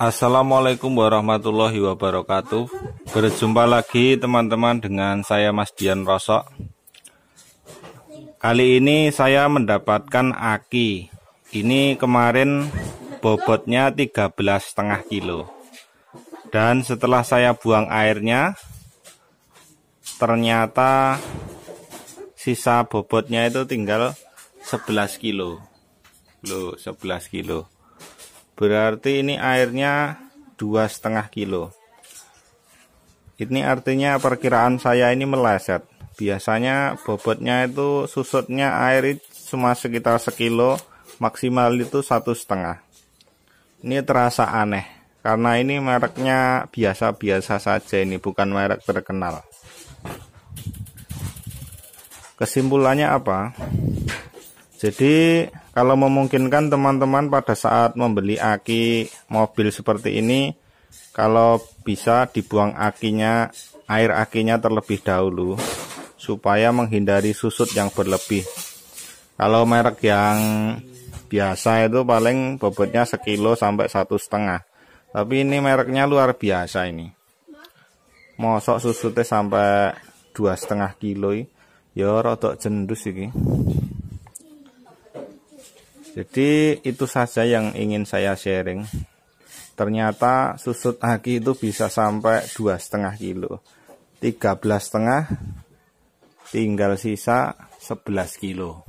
Assalamualaikum warahmatullahi wabarakatuh. Berjumpa lagi teman-teman dengan saya Mas Dian Rosok. Kali ini saya mendapatkan aki. Ini kemarin bobotnya 13 setengah kilo. Dan setelah saya buang airnya, ternyata sisa bobotnya itu tinggal 11 kilo. Loh, 11 kilo berarti ini airnya dua setengah kilo ini artinya perkiraan saya ini meleset biasanya bobotnya itu susutnya air cuma sekitar sekilo maksimal itu satu setengah ini terasa aneh karena ini mereknya biasa-biasa saja ini bukan merek terkenal kesimpulannya apa jadi kalau memungkinkan teman-teman pada saat membeli aki mobil seperti ini, kalau bisa dibuang akinya, air akinya terlebih dahulu, supaya menghindari susut yang berlebih. Kalau merek yang biasa itu paling bobotnya sekilo sampai satu setengah. Tapi ini mereknya luar biasa ini. Mosok susutnya sampai dua setengah kilo, ya rotok jendus ini. Jadi itu saja yang ingin saya sharing. Ternyata susut aki itu bisa sampai dua setengah kilo, tiga belas setengah, tinggal sisa 11 kilo.